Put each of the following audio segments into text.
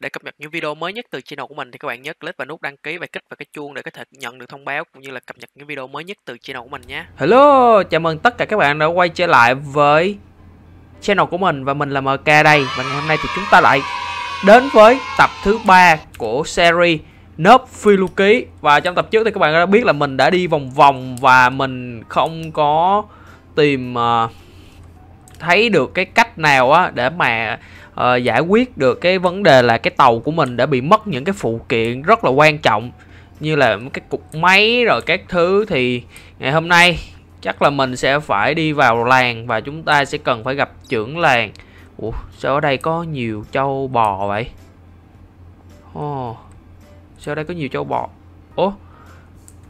Để cập nhật những video mới nhất từ channel của mình thì các bạn nhớ click vào nút đăng ký và kích vào cái chuông để có thể nhận được thông báo cũng như là cập nhật những video mới nhất từ channel của mình nhé. Hello, chào mừng tất cả các bạn đã quay trở lại với channel của mình và mình là MK đây và ngày hôm nay thì chúng ta lại đến với tập thứ ba của series Nớp phi lưu ký và trong tập trước thì các bạn đã biết là mình đã đi vòng vòng và mình không có tìm uh, thấy được cái cách nào á để mà uh, giải quyết được cái vấn đề là cái tàu của mình đã bị mất những cái phụ kiện rất là quan trọng như là cái cục máy rồi các thứ thì ngày hôm nay chắc là mình sẽ phải đi vào làng và chúng ta sẽ cần phải gặp trưởng làng Ủa sao ở đây có nhiều trâu bò vậy oh, sao ở đây có nhiều trâu bò Ủa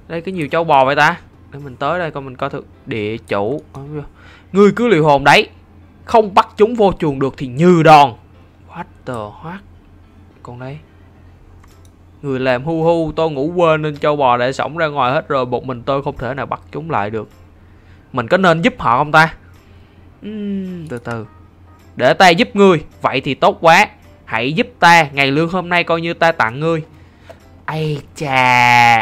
đây có nhiều trâu bò vậy ta để mình tới đây coi mình coi thử địa chủ người cứ liều hồn đấy không bắt chúng vô chuồng được thì như đòn what the hoác con đấy. người làm hu hu tôi ngủ quên nên châu bò để sổng ra ngoài hết rồi một mình tôi không thể nào bắt chúng lại được mình có nên giúp họ không ta uhm, từ từ để ta giúp ngươi vậy thì tốt quá hãy giúp ta ngày lương hôm nay coi như ta tặng ngươi ai chà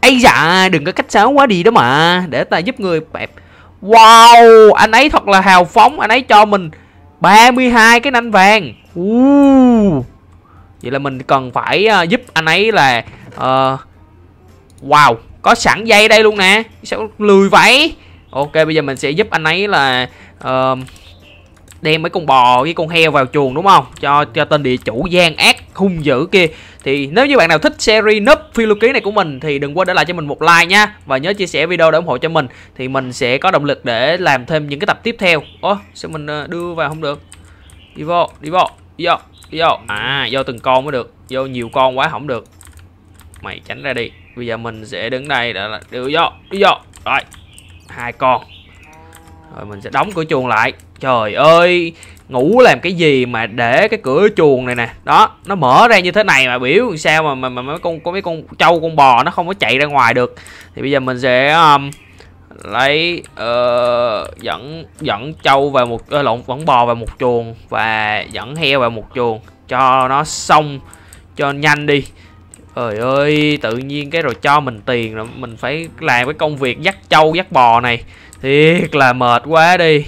ấy dạ đừng có cách sáo quá đi đó mà để ta giúp ngươi bẹp Wow, anh ấy thật là hào phóng, anh ấy cho mình 32 cái nanh vàng. Uh. Vậy là mình cần phải uh, giúp anh ấy là uh, wow, có sẵn dây đây luôn nè. Sao lười vậy? Ok, bây giờ mình sẽ giúp anh ấy là uh, đem mấy con bò với con heo vào chuồng đúng không cho cho tên địa chủ gian ác hung dữ kia thì nếu như bạn nào thích series núp phi lưu ký này của mình thì đừng quên để lại cho mình một like nha và nhớ chia sẻ video để ủng hộ cho mình thì mình sẽ có động lực để làm thêm những cái tập tiếp theo ô, sao mình ờ, đưa vào không được đi vô đi vô đi vô đi vô à vô từng con mới được vô nhiều con quá không được mày tránh ra đi bây giờ mình sẽ đứng đây để đưa vô đi vô rồi hai con rồi mình sẽ đóng cửa chuồng lại Trời ơi Ngủ làm cái gì mà để cái cửa chuồng này nè Đó Nó mở ra như thế này mà biểu sao mà, mà, mà mấy con có mấy con trâu con bò nó không có chạy ra ngoài được Thì bây giờ mình sẽ um, Lấy uh, Dẫn dẫn trâu vào một uh, lộn vẫn bò vào một chuồng Và dẫn heo vào một chuồng Cho nó xong Cho nhanh đi Trời ơi, tự nhiên cái rồi cho mình tiền rồi mình phải làm cái công việc dắt trâu dắt bò này thiệt là mệt quá đi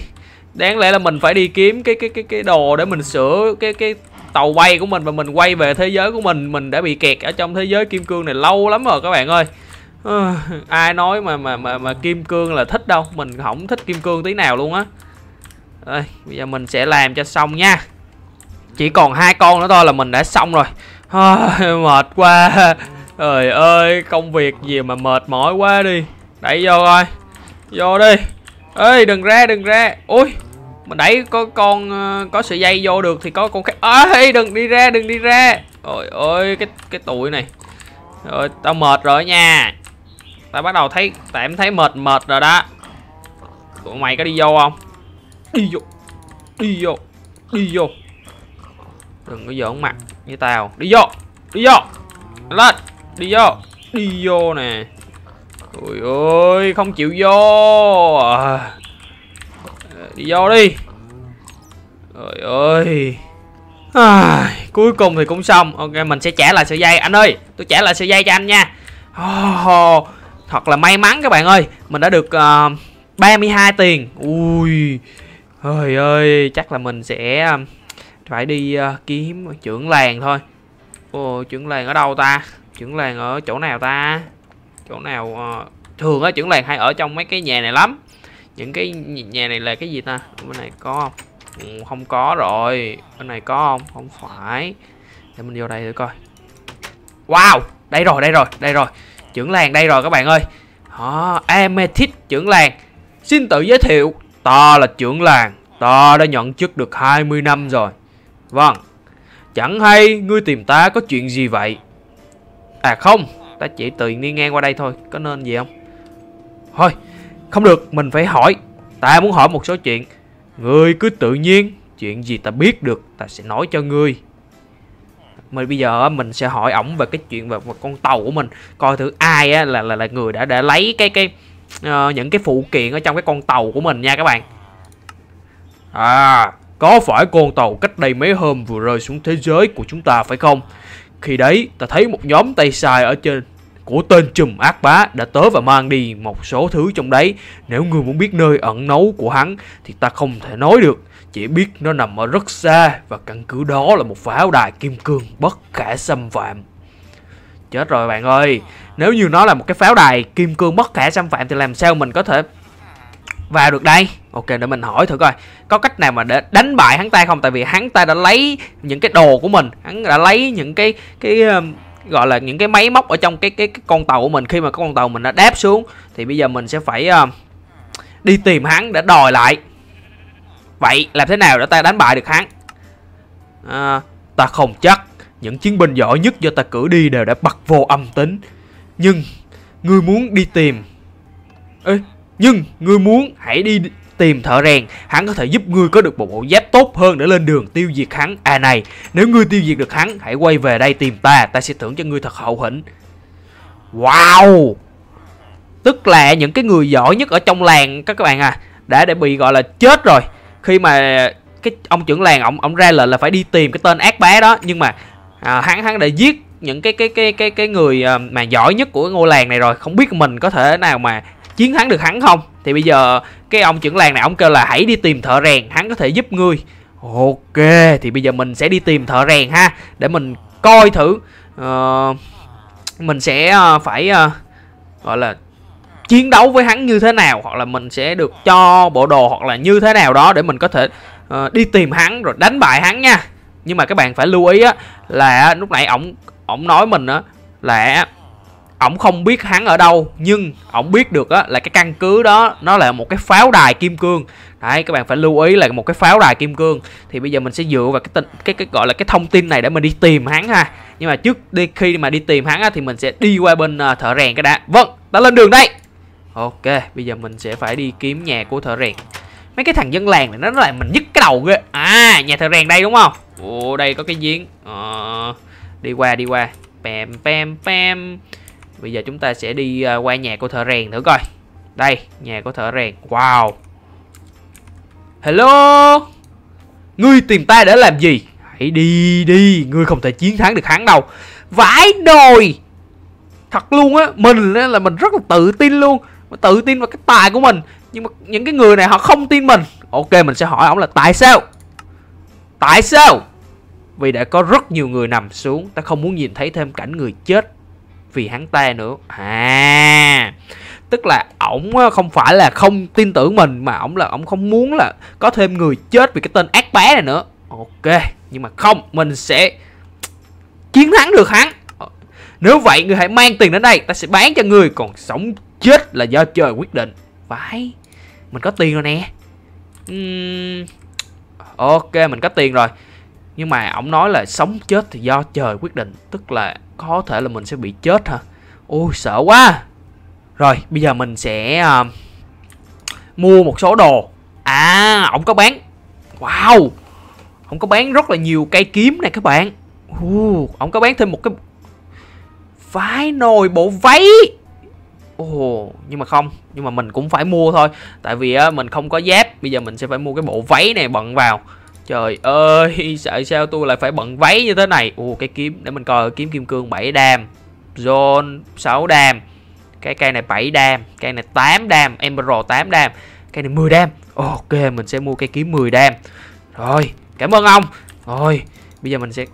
đáng lẽ là mình phải đi kiếm cái cái cái cái đồ để mình sửa cái cái tàu bay của mình và mình quay về thế giới của mình mình đã bị kẹt ở trong thế giới kim cương này lâu lắm rồi các bạn ơi ai nói mà mà mà mà kim cương là thích đâu mình không thích kim cương tí nào luôn á đây bây giờ mình sẽ làm cho xong nha chỉ còn hai con nữa thôi là mình đã xong rồi mệt quá trời ơi công việc gì mà mệt mỏi quá đi đẩy vô coi Vô đi Ê đừng ra đừng ra Ôi Mình đẩy có con ờ, Có sợi dây vô được thì có con khác Ê đừng đi ra đừng đi ra Ôi ôi cái cái tụi này Rồi tao mệt rồi nha Tao bắt đầu thấy Tại thấy mệt mệt rồi đó Tụi mày có đi vô không Đi vô Đi vô Đi vô Đừng có giỡn mặt như tao Đi vô Đi vô Lên Đi vô Đi vô nè Ôi ôi không chịu vô à. Đi vô đi Trời ơi à, Cuối cùng thì cũng xong Ok mình sẽ trả lại sợi dây Anh ơi tôi trả lại sợi dây cho anh nha oh, Thật là may mắn các bạn ơi Mình đã được uh, ờ, 32 tiền Ui Trời ơi chắc là mình sẽ ờ, Phải đi uh, kiếm trưởng làng thôi Ồ trưởng làng ở đâu ta Trưởng làng ở chỗ nào ta chỗ nào uh, thường á trưởng làng hay ở trong mấy cái nhà này lắm những cái nhà này là cái gì ta bên này có không ừ, không có rồi bên này có không không phải để mình vô đây thử coi wow đây rồi đây rồi đây rồi trưởng làng đây rồi các bạn ơi họ emetic trưởng làng xin tự giới thiệu ta là trưởng làng ta đã nhận chức được 20 năm rồi vâng chẳng hay ngươi tìm ta có chuyện gì vậy à không ta chỉ tùy đi ngang qua đây thôi có nên gì không thôi không được mình phải hỏi ta muốn hỏi một số chuyện người cứ tự nhiên chuyện gì ta biết được ta sẽ nói cho ngươi mình bây giờ mình sẽ hỏi ổng về cái chuyện về một con tàu của mình coi thử ai á, là là là người đã đã lấy cái cái uh, những cái phụ kiện ở trong cái con tàu của mình nha các bạn à có phải con tàu cách đây mấy hôm vừa rơi xuống thế giới của chúng ta phải không khi đấy, ta thấy một nhóm tay sai ở trên của tên chùm ác bá đã tới và mang đi một số thứ trong đấy. Nếu người muốn biết nơi ẩn nấu của hắn thì ta không thể nói được. Chỉ biết nó nằm ở rất xa và căn cứ đó là một pháo đài kim cương bất khả xâm phạm. Chết rồi bạn ơi, nếu như nó là một cái pháo đài kim cương bất khả xâm phạm thì làm sao mình có thể vào được đây ok để mình hỏi thử coi có cách nào mà để đánh bại hắn ta không tại vì hắn ta đã lấy những cái đồ của mình hắn đã lấy những cái cái um, gọi là những cái máy móc ở trong cái cái, cái con tàu của mình khi mà con tàu mình đã đáp xuống thì bây giờ mình sẽ phải uh, đi tìm hắn để đòi lại vậy làm thế nào để ta đánh bại được hắn à, ta không chắc những chiến binh giỏi nhất do ta cử đi đều đã bật vô âm tính nhưng ngươi muốn đi tìm ê nhưng ngươi muốn hãy đi tìm thợ rèn Hắn có thể giúp ngươi có được một bộ giáp tốt hơn để lên đường tiêu diệt hắn À này, nếu ngươi tiêu diệt được hắn hãy quay về đây tìm ta Ta sẽ thưởng cho ngươi thật hậu hĩnh Wow Tức là những cái người giỏi nhất ở trong làng các bạn à Đã đã bị gọi là chết rồi Khi mà cái ông trưởng làng ông ông ra lệnh là phải đi tìm cái tên ác bá đó nhưng mà à, hắn hắn đã giết những cái cái cái cái cái người à, mà giỏi nhất của ngôi làng này rồi không biết mình có thể nào mà chiến thắng được hắn không thì bây giờ cái ông trưởng làng này ông kêu là hãy đi tìm thợ rèn hắn có thể giúp ngươi ok thì bây giờ mình sẽ đi tìm thợ rèn ha để mình coi thử uh, mình sẽ ờ, phải uh, gọi là chiến đấu với hắn như thế nào hoặc là mình sẽ được cho bộ đồ hoặc là như thế nào đó để mình có thể uh, đi tìm hắn rồi đánh bại hắn nha nhưng mà các bạn phải lưu ý á là lúc nãy ổng ổng nói mình á là ổng không biết hắn ở đâu nhưng ổng biết được á là cái căn cứ đó nó là một cái pháo đài kim cương đấy các bạn phải lưu ý là một cái pháo đài kim cương thì bây giờ mình sẽ dựa vào cái tin cái cái gọi là cái thông tin này để mình đi tìm hắn ha nhưng mà trước đi khi mà đi tìm hắn á thì mình sẽ đi qua bên uh, thợ rèn cái đã vâng đã lên đường đây ok bây giờ mình sẽ phải đi kiếm nhà của thợ rèn mấy cái thằng dân làng này nó làm mình nhức cái đầu ghê à nhà thợ rèn đây đúng không ồ đây có cái giếng ờ, đi qua đi qua pem pem pem bây giờ chúng ta sẽ đi à, qua nhà của thợ rèn thử coi đây nhà của thợ rèn wow hello ngươi tìm ta để làm gì hãy đi đi ngươi không thể chiến thắng được hắn đâu vãi đồi thật luôn á mình là mình rất là tự tin luôn tự tin vào cái tài của mình nhưng mà những cái người này họ không tin mình ok mình sẽ hỏi ông là tại sao tại sao vì đã có rất nhiều người nằm xuống ta không muốn nhìn thấy thêm cảnh người chết vì hắn ta nữa à tức là ổng không phải là không tin tưởng mình mà ổng là ổng không muốn là có thêm người chết vì cái tên ác bé này nữa ok nhưng mà không mình sẽ chiến thắng được hắn ờ, nếu vậy người hãy mang tiền đến đây ta sẽ bán cho người còn sống chết là do trời quyết định phải mình có tiền rồi nè uhm, ok mình có tiền rồi nhưng mà ổng nói là sống chết thì do trời quyết định tức là có thể là mình sẽ bị chết hả ui sợ quá rồi bây giờ mình sẽ uh, mua một số đồ à ổng có bán wow ổng có bán rất là nhiều cây kiếm này các bạn uh, ổng có bán thêm một cái vái nồi bộ váy Ồ, oh, nhưng mà không nhưng mà mình cũng phải mua thôi tại vì á, mình không có giáp bây giờ mình sẽ phải mua cái bộ váy này bận vào Trời ơi, sợ sao tôi lại phải bận váy như thế này Ồ, cái kiếm, để mình coi kiếm kim cương 7 đam Zone 6 đam Cái cây này 7 đam Cây này 8 đam, Emerald 8 đam Cây này 10 đam Ok, mình sẽ mua cây kiếm 10 đam Rồi, cảm ơn ông Rồi, bây giờ mình sẽ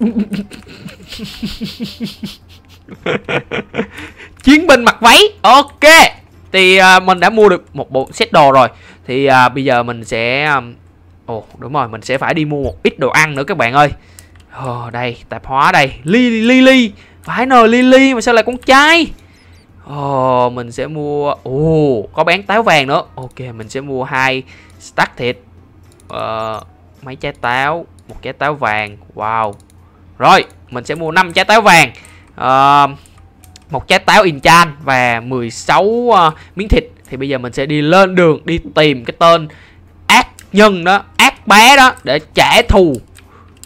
Chiến binh mặc váy Ok Thì uh, mình đã mua được một bộ set đồ rồi Thì uh, bây giờ mình sẽ um, Ồ đúng rồi mình sẽ phải đi mua một ít đồ ăn nữa các bạn ơi Ồ ờ, đây tạp hóa đây Lily Lily Phải nồi Lily mà sao lại con trai Ồ ờ, mình sẽ mua Ồ có bán táo vàng nữa Ok mình sẽ mua hai stack thịt uh, Mấy trái táo Một trái táo vàng Wow Rồi mình sẽ mua 5 trái táo vàng uh, một trái táo inchan và 16 uh, miếng thịt thì bây giờ mình sẽ đi lên đường đi tìm cái tên nhân đó ác bá đó để trả thù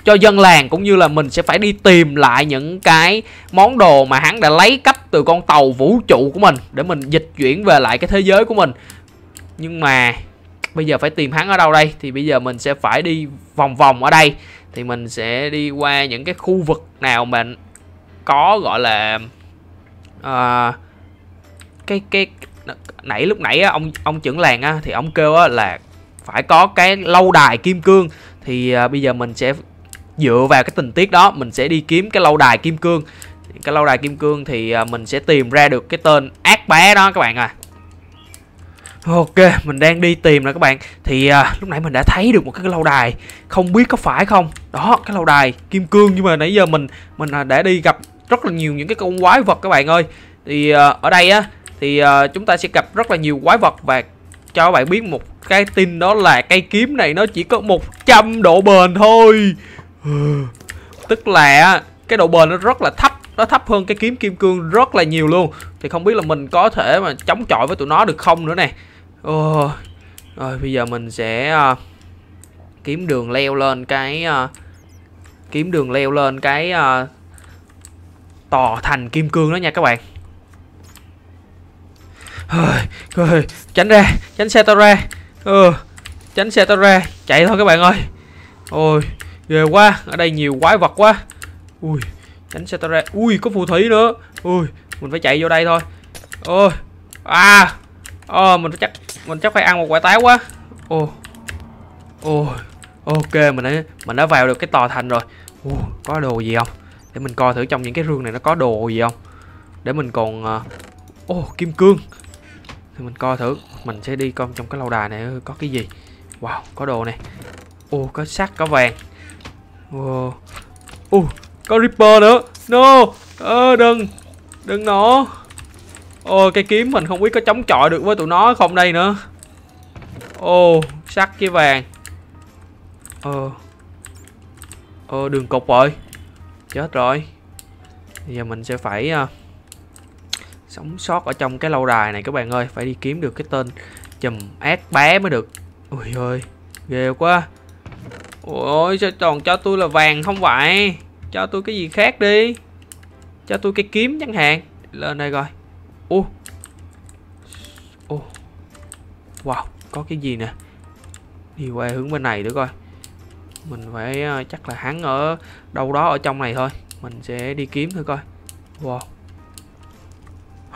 cho dân làng cũng như là mình sẽ phải đi tìm lại những cái món đồ mà hắn đã lấy cắp từ con tàu vũ trụ của mình để mình dịch chuyển về lại cái thế giới của mình nhưng mà bây giờ phải tìm hắn ở đâu đây thì bây giờ mình sẽ phải đi vòng vòng ở đây thì mình sẽ đi qua những cái khu vực nào mà có gọi là uh, cái cái nãy lúc nãy á, ông ông trưởng làng á, thì ông kêu á, là phải có cái lâu đài kim cương thì à, bây giờ mình sẽ dựa vào cái tình tiết đó mình sẽ đi kiếm cái lâu đài kim cương cái lâu đài kim cương thì à, mình sẽ tìm ra được cái tên ác bé đó các bạn à Ok, mình đang đi tìm nè các bạn Thì à, lúc nãy mình đã thấy được một cái lâu đài Không biết có phải không Đó, cái lâu đài kim cương Nhưng mà nãy giờ mình mình à, đã đi gặp rất là nhiều những cái con quái vật các bạn ơi Thì à, ở đây á Thì à, chúng ta sẽ gặp rất là nhiều quái vật Và cho bạn biết một cái tin đó là cây kiếm này nó chỉ có 100 độ bền thôi Tức là cái độ bền nó rất là thấp Nó thấp hơn cái kiếm kim cương rất là nhiều luôn Thì không biết là mình có thể mà chống chọi với tụi nó được không nữa nè rồi bây giờ mình sẽ à, kiếm đường leo lên cái à, kiếm đường leo lên cái uh, tòa thành kim cương đó nha các bạn tránh ra tránh xe tao ra ừ, tránh xe tao ra chạy thôi các bạn ơi ôi ghê quá ở đây nhiều quái vật quá ui tránh xe tao ra ui có phù thủy nữa ui mình phải chạy vô đây thôi ôi à ờ mình chắc mình chắc phải ăn một quả táo quá ô, ôi ok mình đã mình đã vào được cái tòa thành rồi ui, có đồ gì không để mình coi thử trong những cái rương này nó có đồ gì không để mình còn uh, oh, kim cương thì mình coi thử mình sẽ đi con trong cái lâu đài này có cái gì wow có đồ này ô có sắt có vàng wow ô có ripper nữa no ờ, đừng đừng nó ô cái kiếm mình không biết có chống chọi được với tụi nó không đây nữa ô sắt với vàng ờ ờ đường cục rồi chết rồi bây giờ mình sẽ phải uh, sống sót ở trong cái lâu đài này các bạn ơi phải đi kiếm được cái tên chùm ác bé mới được ui ơi ghê quá ôi sao toàn cho tôi là vàng không vậy cho tôi cái gì khác đi cho tôi cái kiếm chẳng hạn lên đây rồi u. ô wow có cái gì nè đi qua hướng bên này nữa coi mình phải ờ, chắc là hắn ở đâu đó ở trong này thôi mình sẽ đi kiếm thôi coi wow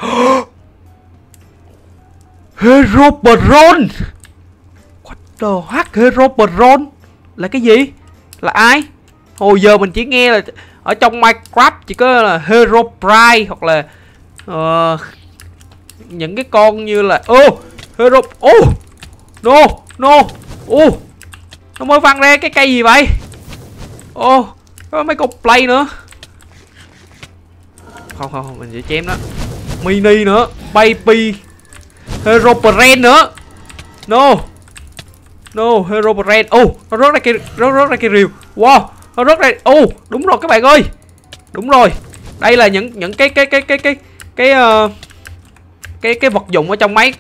Hero Heroberon What the heck Baron Là cái gì? Là ai? Hồi giờ mình chỉ nghe là Ở trong Minecraft chỉ có là Hero Herobrine Hoặc là uh, Những cái con như là Oh Hero Oh No No Oh Nó mới văng ra cái cây gì vậy? Oh Có mấy con play nữa Không không, không mình sẽ chém nó Mini nữa Baby Hero Brand nữa No No Hero Brand Oh nó rớt ra kia nó rớt ra kia rìu Wow nó rớt ra Oh đúng rồi các bạn ơi Đúng rồi Đây là những những cái cái cái cái cái cái uh, cái cái vật dụng ở trong máy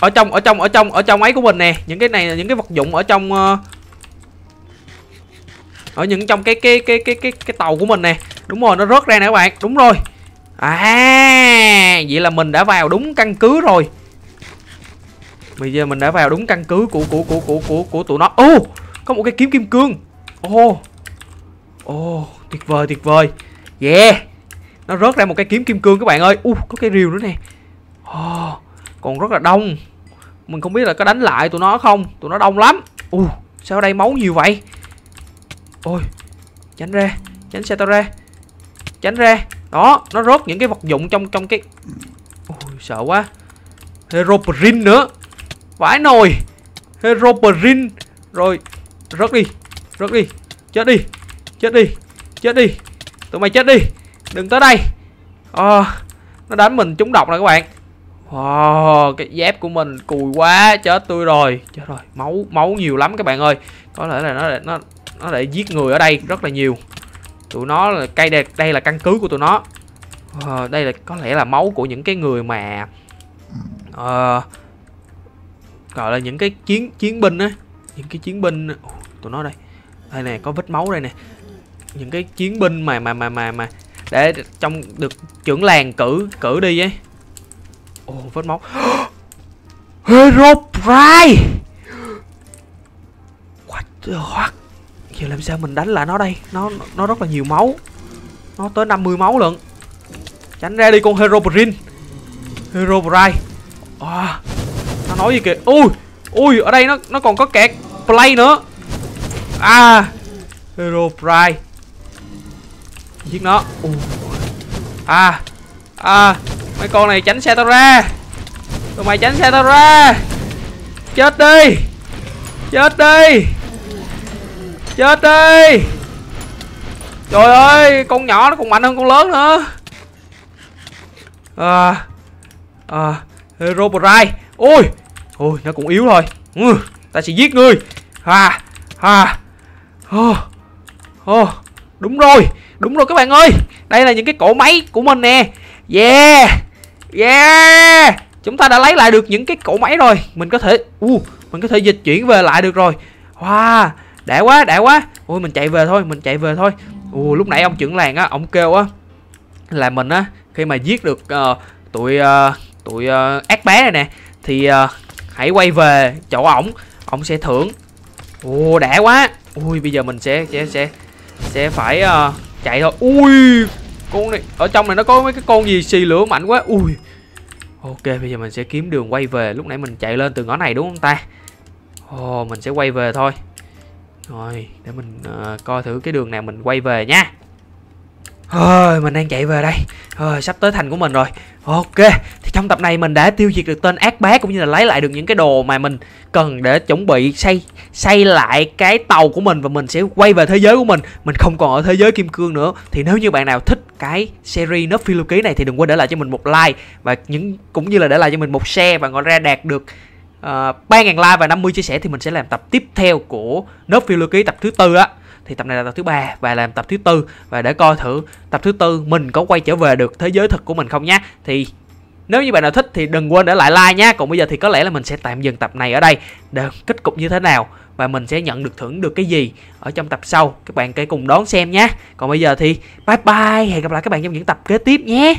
ở trong ở trong ở trong ở trong máy của mình nè những cái này là những cái vật dụng ở trong uh, ở những trong cái cái cái cái cái cái tàu của mình nè đúng rồi nó rớt ra nè các bạn đúng rồi à vậy là mình đã vào đúng căn cứ rồi bây giờ mình đã vào đúng căn cứ của của của của của của tụi nó ô oh, có một cái kiếm kim cương ô oh. ô oh, tuyệt vời tuyệt vời yeah nó rớt ra một cái kiếm kim cương các bạn ơi u uh, có cái rìu nữa nè oh, còn rất là đông mình không biết là có đánh lại tụi nó không tụi nó đông lắm u uh, sao ở đây máu nhiều vậy ôi tránh ra tránh xe tao ra tránh ra đó nó rớt những cái vật dụng trong trong cái Ôi, sợ quá heroperin nữa vãi nồi heroperin rồi rớt đi rớt đi chết đi chết đi chết đi tụi mày chết đi đừng tới đây à, nó đánh mình trúng độc rồi các bạn Wow, cái dép của mình cùi quá, chết tôi rồi. Chết rồi, máu máu nhiều lắm các bạn ơi. Có lẽ là nó nó nó để giết người ở đây rất là nhiều tụi nó là cây đây, đây là căn cứ của tụi nó uh, đây là có lẽ là máu của những cái người mà uh, gọi là những cái chiến chiến binh á những cái chiến binh uh, tụi nó đây đây này có vết máu đây nè những cái chiến binh mà mà mà mà mà để trong được trưởng làng cử cử đi ấy ồ oh, vết máu hero pride what the fuck giờ làm sao mình đánh lại nó đây nó nó rất là nhiều máu nó tới 50 máu lận tránh ra đi con hero brin hero bride à, nó nói gì kìa ui ui ở đây nó nó còn có kẹt play nữa à hero bride giết nó ui. à à mấy con này tránh xe tao ra tụi mày tránh xe tao ra chết đi chết đi chết đi trời ơi con nhỏ nó còn mạnh hơn con lớn nữa à à roborite ôi ôi nó cũng yếu rồi ừ, ta sẽ giết ngươi à à oh, oh, đúng rồi đúng rồi các bạn ơi đây là những cái cỗ máy của mình nè yeah yeah chúng ta đã lấy lại được những cái cỗ máy rồi mình có thể u uh, mình có thể dịch chuyển về lại được rồi wow đã quá đã quá ôi mình chạy về thôi mình chạy về thôi ồ lúc nãy ông trưởng làng á ông kêu á là mình á khi mà giết được uh, tụi uh, tụi uh, ác bé này nè thì uh, hãy quay về chỗ ổng ổng sẽ thưởng ồ đã quá ui bây giờ mình sẽ sẽ sẽ sẽ phải uh, chạy thôi ui con này ở trong này nó có mấy cái con gì xì lửa mạnh quá ui ok bây giờ mình sẽ kiếm đường quay về lúc nãy mình chạy lên từ ngõ này đúng không ta ồ oh, mình sẽ quay về thôi rồi để mình uh, coi thử cái đường nào mình quay về nha Ôi, mình đang chạy về đây Ôi, sắp tới thành của mình rồi ok thì trong tập này mình đã tiêu diệt được tên ác bá cũng như là lấy lại được những cái đồ mà mình cần để chuẩn bị xây xây lại cái tàu của mình và mình sẽ quay về thế giới của mình mình không còn ở thế giới kim cương nữa thì nếu như bạn nào thích cái series nó phi lưu ký này thì đừng quên để lại cho mình một like và những cũng như là để lại cho mình một share và ngoài ra đạt được uh, ờ, 3.000 like và 50 chia sẻ thì mình sẽ làm tập tiếp theo của nốt phiêu lưu ký tập thứ tư á thì tập này là tập thứ ba và làm tập thứ tư và để coi thử tập thứ tư mình có quay trở về được thế giới thực của mình không nhé thì nếu như bạn nào thích thì đừng quên để lại like nhé còn bây giờ thì có lẽ là mình sẽ tạm dừng tập này ở đây để kết cục như thế nào và mình sẽ nhận được thưởng được cái gì ở trong tập sau các bạn hãy cùng đón xem nhé còn bây giờ thì bye bye hẹn gặp lại các bạn trong những tập kế tiếp nhé